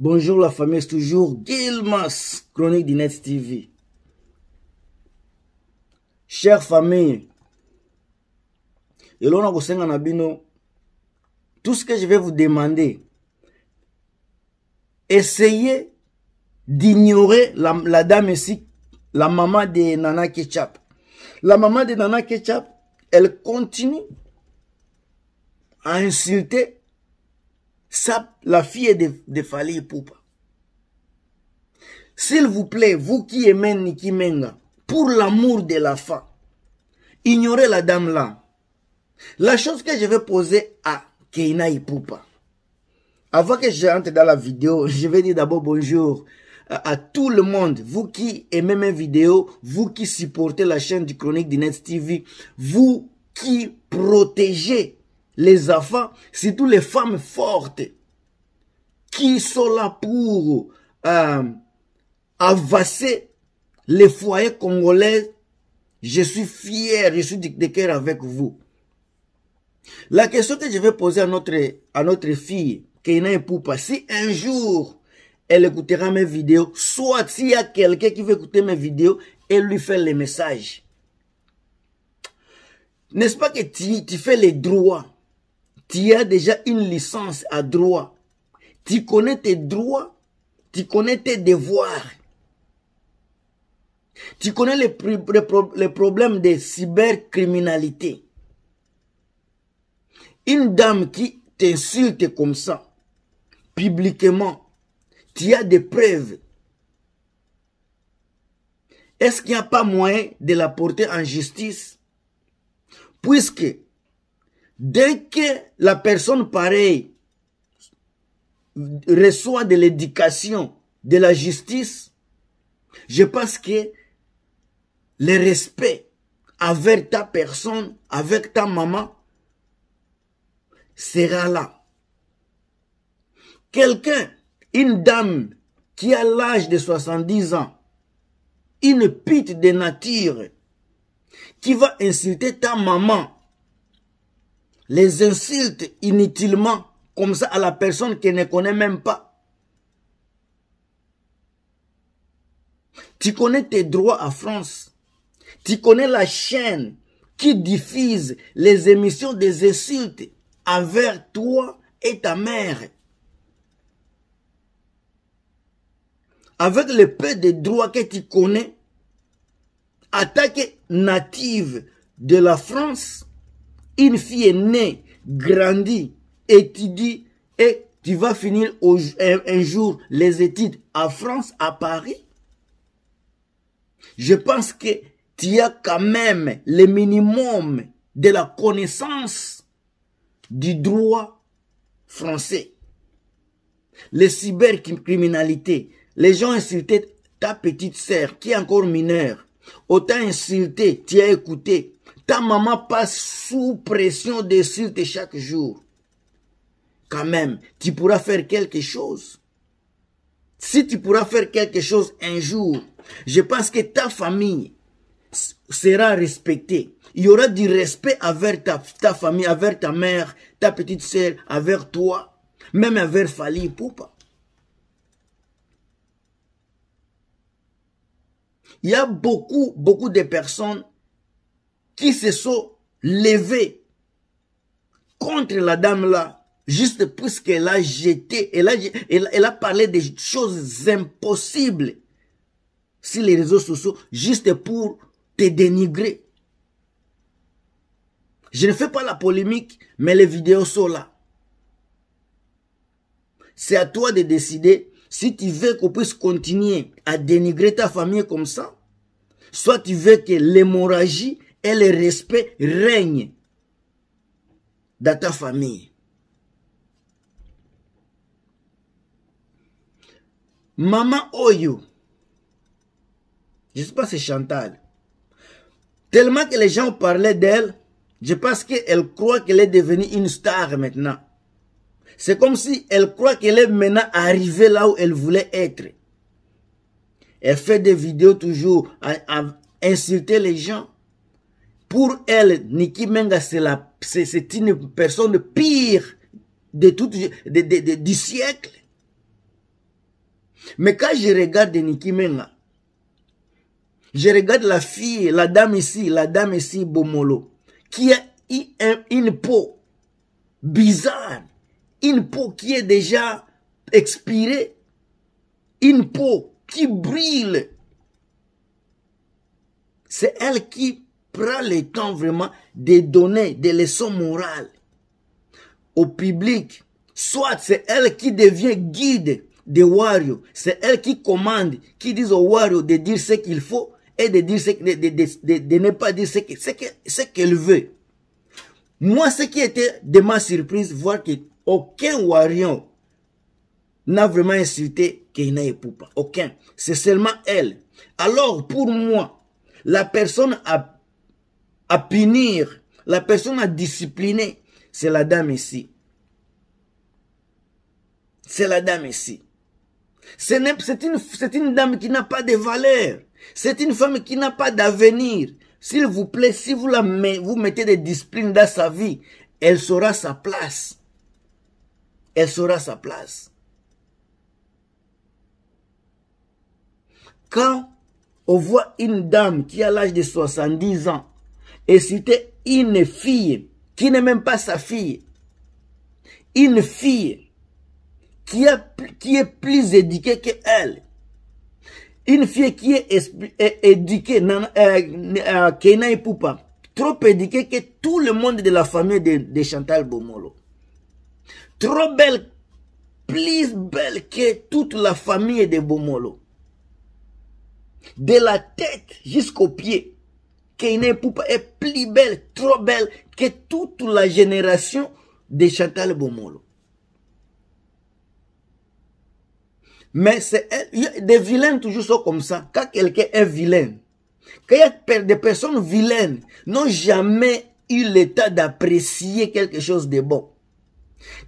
Bonjour la famille, c'est toujours Gilmas, chronique d'Inet TV. Chère famille, tout ce que je vais vous demander, essayez d'ignorer la, la, dame ici, la maman de Nana Ketchup. La maman de Nana Ketchup, elle continue à insulter ça, la fille de, de Fali Poupa. S'il vous plaît, vous qui aimez Niki Menga, pour l'amour de la femme, ignorez la dame là. La chose que je vais poser à Keina Ipupa, avant que je rentre dans la vidéo, je vais dire d'abord bonjour euh, à, tout le monde. Vous qui aimez mes vidéos, vous qui supportez la chaîne du Chronique du Net TV, vous qui protégez les enfants, surtout les femmes fortes, qui sont là pour euh, avancer les foyers congolais. Je suis fier, je suis de avec vous. La question que je vais poser à notre, à notre fille, Poupa, si un jour elle écoutera mes vidéos, soit s'il y a quelqu'un qui veut écouter mes vidéos et lui faire les messages. N'est-ce pas que tu fais les droits tu as déjà une licence à droit. Tu connais tes droits, tu connais tes devoirs. Tu connais les, les, problèmes de cybercriminalité. Une dame qui t'insulte comme ça, publiquement, tu as des preuves. Est-ce qu'il n'y a pas moyen de la porter en justice Puisque Dès que la personne pareille reçoit de l'éducation, de la justice, je pense que le respect avec ta personne, avec ta maman, sera là. Quelqu'un, une dame qui a l'âge de 70 ans, une pite de nature, qui va insulter ta maman, les insultes inutilement, comme ça, à la personne qui ne connaît même pas. Tu connais tes droits à France. Tu connais la chaîne qui diffuse les émissions des insultes envers toi et ta mère. Avec le peu de droits que tu connais, attaque native de la France, une fille est née, grandit, étudie et tu vas finir un, jour les études à France, à Paris. Je pense que tu as quand même le minimum de la connaissance du droit français. Les cybercriminalités, les gens insultent ta petite sœur qui est encore mineure. Autant insulté, tu as écouté, ta maman passe sous pression de de chaque jour. Quand même, tu pourras faire quelque chose. Si tu pourras faire quelque chose un jour, je pense que ta famille sera respectée. Il y aura du respect envers ta, ta famille, envers ta mère, ta petite sœur, envers toi, même envers Fali Poupa. Il y a beaucoup, beaucoup de personnes qui se sont levés contre la dame là, juste parce qu'elle a jeté, elle elle, elle a parlé des choses impossibles sur les réseaux sociaux, juste pour te dénigrer. Je ne fais pas la polémique, mais les vidéos sont là. C'est à toi de décider si tu veux qu'on puisse continuer à dénigrer ta famille comme ça, soit tu veux que l'hémorragie et le respect règne dans ta famille. Maman Oyo, je ne sais pas si c'est Chantal, tellement que les gens parlaient d'elle, je pense qu'elle croit qu'elle est devenue une star maintenant. C'est comme si elle croit qu'elle est maintenant arrivée là où elle voulait être. Elle fait des vidéos toujours à, insulter les gens pour elle, Niki Menga, c'est une personne pire de du siècle. Mais quand je regarde Niki Menga, je regarde la fille, la dame ici, la dame ici, Bomolo, qui a une peau bizarre, une peau qui est déjà expirée, une peau qui brille. C'est elle qui prend le temps vraiment de donner des leçons morales au public. Soit c'est elle qui devient guide des wario c'est elle qui commande, qui dit aux wario de dire ce qu'il faut et de, dire ce, de, ne pas dire ce qu'elle veut. Moi, ce qui était de ma surprise, voir qu'aucun warrior n'a vraiment insulté Keina et Poupa. Aucun. C'est seulement elle. Alors, pour moi, la personne a à punir, la personne à discipliner, c'est la dame ici. C'est la dame ici. C'est une, dame qui n'a pas de valeur. C'est une femme qui n'a pas d'avenir. S'il vous plaît, si vous, la vous mettez des disciplines dans sa vie, elle saura sa place. Elle saura sa place. Quand on voit une dame qui a l'âge de 70 ans, et c'était une fille qui n'est même pas sa fille. Une fille qui, qui est plus éduquée qu'elle. Une fille qui est éduquée, Kenaï euh, euh, Poupa, trop éduquée que tout le monde de la famille de, de Chantal Bomolo. Trop belle, plus belle que toute la famille de Bomolo. De la tête jusqu'aux pieds qu'elle Poupa est plus belle, trop belle que toute la génération de Chantal Bomolo. Mais c'est des vilains toujours sont comme ça. Quand quelqu'un est vilain, quand il y a des personnes vilaines, n'ont jamais eu l'état d'apprécier quelque chose de bon.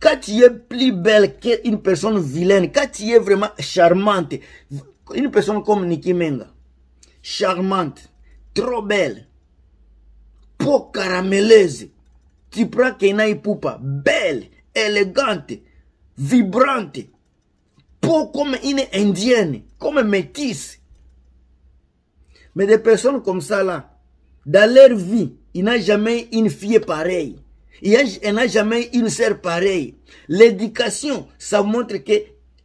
Quand tu es plus belle qu'une personne vilaine, quand tu es vraiment charmante, une personne comme Niki Menga, charmante, trop belle. Peau caramélisée. Tu prends Kena Ipupa, belle, élégante, vibrante. Peau comme une indienne, comme métisse. Mais des personnes comme ça là, dans leur vie, il n'a jamais une fille pareille. Il n'a jamais une sœur pareille. L'éducation, ça montre que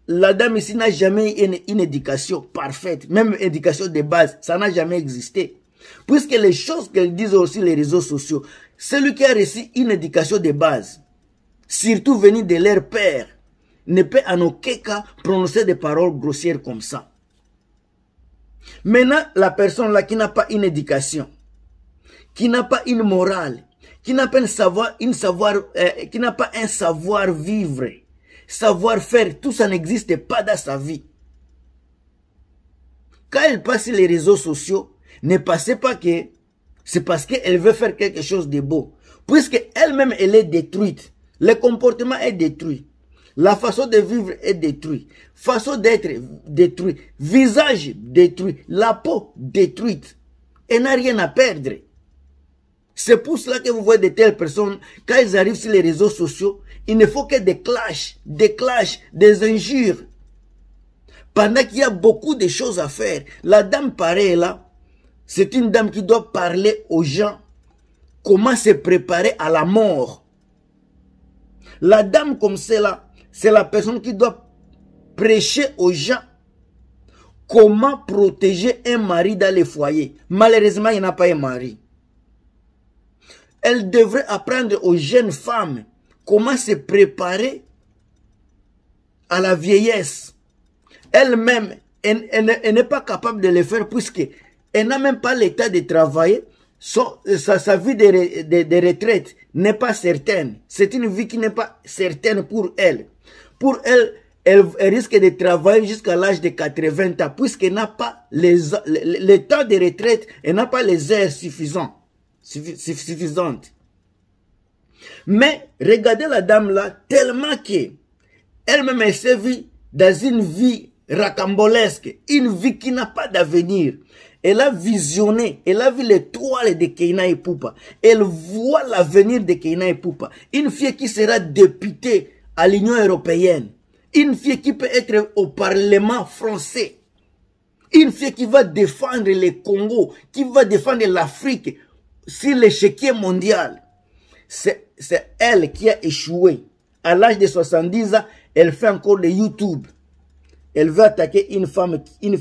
la dame ici n'a jamais une, une éducation parfaite. Même éducation de base, ça n'a jamais existé. Puisque les choses qu'elles disent aussi les réseaux sociaux, celui qui a reçu une éducation de base, surtout venu de leur père, ne peut en aucun cas prononcer des paroles grossières comme ça. Maintenant, la personne là qui n'a pas une éducation, qui n'a pas une morale, qui n'a pas un savoir, une savoir euh, qui n'a pas un savoir vivre, savoir faire, tout ça n'existe pas dans sa vie. Quand elle passe les réseaux sociaux, ne pensez pas que c'est parce qu'elle veut faire quelque chose de beau. Puisque elle-même, elle est détruite. Le comportement est détruit. La façon de vivre est détruite. Façon d'être détruite. Visage détruit. La peau détruite. Elle n'a rien à perdre. C'est pour cela que vous voyez de telles personnes, quand ils arrivent sur les réseaux sociaux, il ne faut que des clashs, des clashs, des injures. Pendant qu'il y a beaucoup de choses à faire, la dame paraît là, c'est une dame qui doit parler aux gens comment se préparer à la mort. La dame comme celle-là, c'est la personne qui doit prêcher aux gens comment protéger un mari dans les foyers. Malheureusement, il n'a pas un mari. Elle devrait apprendre aux jeunes femmes comment se préparer à la vieillesse. Elle-même, elle, elle n'est pas capable de le faire puisque elle n'a même pas l'état de travailler, sa, vie de, retraite n'est pas certaine. C'est une vie qui n'est pas certaine pour elle. Pour elle, elle, risque de travailler jusqu'à l'âge de 80 ans, puisqu'elle n'a pas les, le, temps de retraite, elle n'a pas les heures suffisantes. Mais regardez la dame là, tellement qu'elle même elle s'est dans une vie racambolesque, une vie qui n'a pas d'avenir. Elle a visionné, elle a vu l'étoile de Keina et Poupa. Elle voit l'avenir de Keina et Poupa. Une fille qui sera députée à l'Union européenne. Une fille qui peut être au Parlement français. Une fille qui va défendre le Congo, qui va défendre l'Afrique sur l'échiquier mondial. C'est elle qui a échoué. À l'âge de 70 ans, elle fait encore le YouTube. Elle veut attaquer une femme, une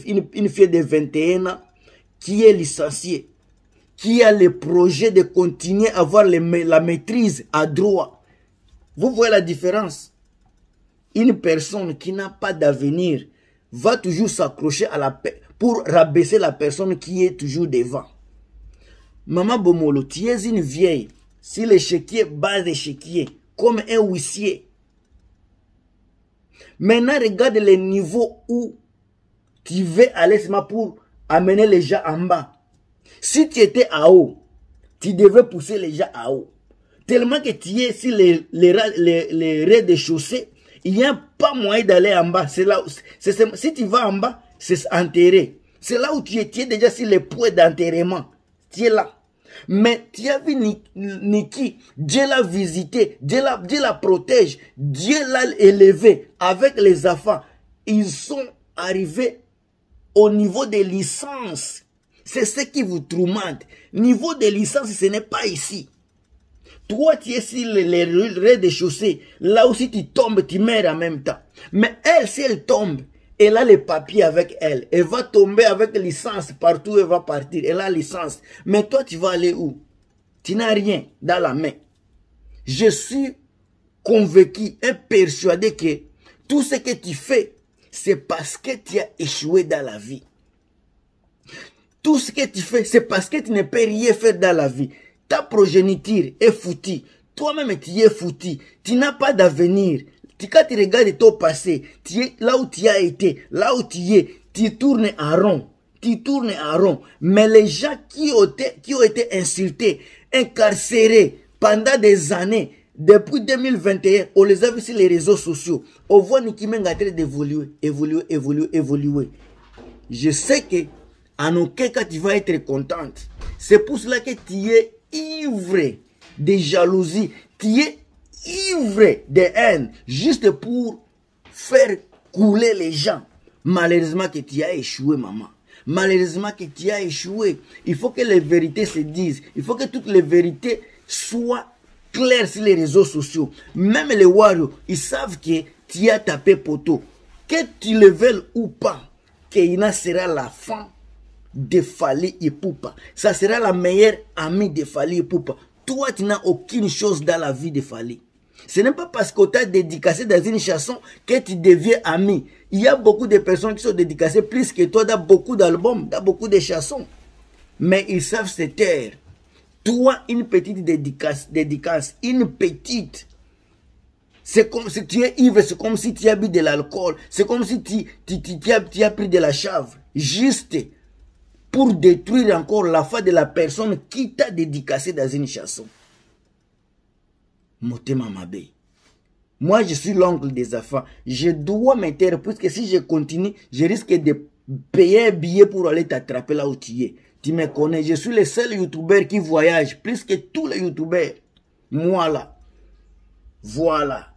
fille de 21 ans qui est licencié, qui a le projet de continuer à avoir la maîtrise à droit. Vous voyez la différence Une personne qui n'a pas d'avenir va toujours s'accrocher à la pour rabaisser la personne qui est toujours devant. Maman Bomolo, tu es une vieille. Si l'échiquier bat l'échiquier, comme un huissier. Maintenant, regarde le niveau où tu veux aller seulement pour amener les gens en bas. Si tu étais à haut, tu devais pousser les gens à haut. Tellement que tu es sur les, les, les, rez-de-chaussée, il n'y a pas moyen d'aller en bas. C'est là si tu vas en bas, c'est enterré. C'est là où tu es, déjà sur les poids d'enterrement. Tu es là. Mais tu as vu Niki, Dieu l'a visité, Dieu la, Dieu la protège, Dieu l'a élevé avec les enfants. Ils sont arrivés au niveau des licences. C'est ce qui vous tourmente. Niveau des licences, ce n'est pas ici. Toi, tu es sur les rez-de-chaussée. Là aussi, tu tombes, tu meurs en même temps. Mais elle, si elle tombe, elle a les papiers avec elle. Elle va tomber avec licence partout où elle va partir. Elle a licence. Mais toi, tu vas aller où Tu n'as rien dans la main. Je suis convaincu et persuadé que tout ce que tu fais, c'est parce que tu as échoué dans la vie. Tout ce que tu fais, c'est parce que tu ne peux rien faire dans la vie. Ta progéniture est foutue. Toi-même, tu es foutu. Tu n'as pas d'avenir. Quand tu regardes ton passé, là où tu as été, là où tu es, tu tournes en rond. Tu tournes en rond. Mais les gens qui ont qui ont été insultés, incarcérés pendant des années, depuis 2021, on les a vus sur les réseaux sociaux. On voit Niki Meng en d'évoluer, évoluer, évoluer, évoluer. Je sais que, en aucun cas, tu vas être contente. C'est pour cela que tu es ivre de jalousie. Tu es ivre de haine, juste pour faire couler les gens. Malheureusement que tu as échoué, maman. Malheureusement que tu as échoué. Il faut que les vérités se disent. Il faut que toutes les vérités soient clair sur les réseaux sociaux. Même les Warriors, ils savent que tu as tapé poteau. Que tu le veuilles ou pas, Keina sera la fin de Fali Poupa. Ça sera la meilleure amie de Fali Poupa. Toi, tu n'as aucune chose dans la vie de Fali. Ce n'est pas parce qu'on t'a dédicacé dans une chanson que tu deviens ami. Il y a beaucoup de personnes qui sont dédicacées plus que toi dans beaucoup d'albums, dans beaucoup de chansons. Mais ils savent se taire. Toi, une petite dédicace, une petite. C'est comme si tu es ivre, c'est comme si tu as bu de l'alcool, c'est comme si tu, tu, tu, as, pris de la chave. Juste pour détruire encore la foi de la personne qui t'a dédicacé dans une chanson. ma bé. Moi, je suis l'oncle des enfants. Je dois m'éteindre, puisque si je continue, je risque de payer un billet pour aller t'attraper là où tu es me connais, je suis le seul youtubeur qui voyage, plus que tous les youtubeurs. Moi là. Voilà.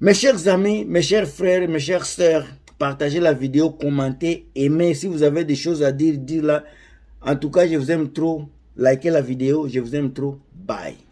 Mes chers amis, mes chers frères, mes chers sœurs, partagez la vidéo, commentez, aimez. Si vous avez des choses à dire, dites-la. En tout cas, je vous aime trop. Likez la vidéo, je vous aime trop. Bye.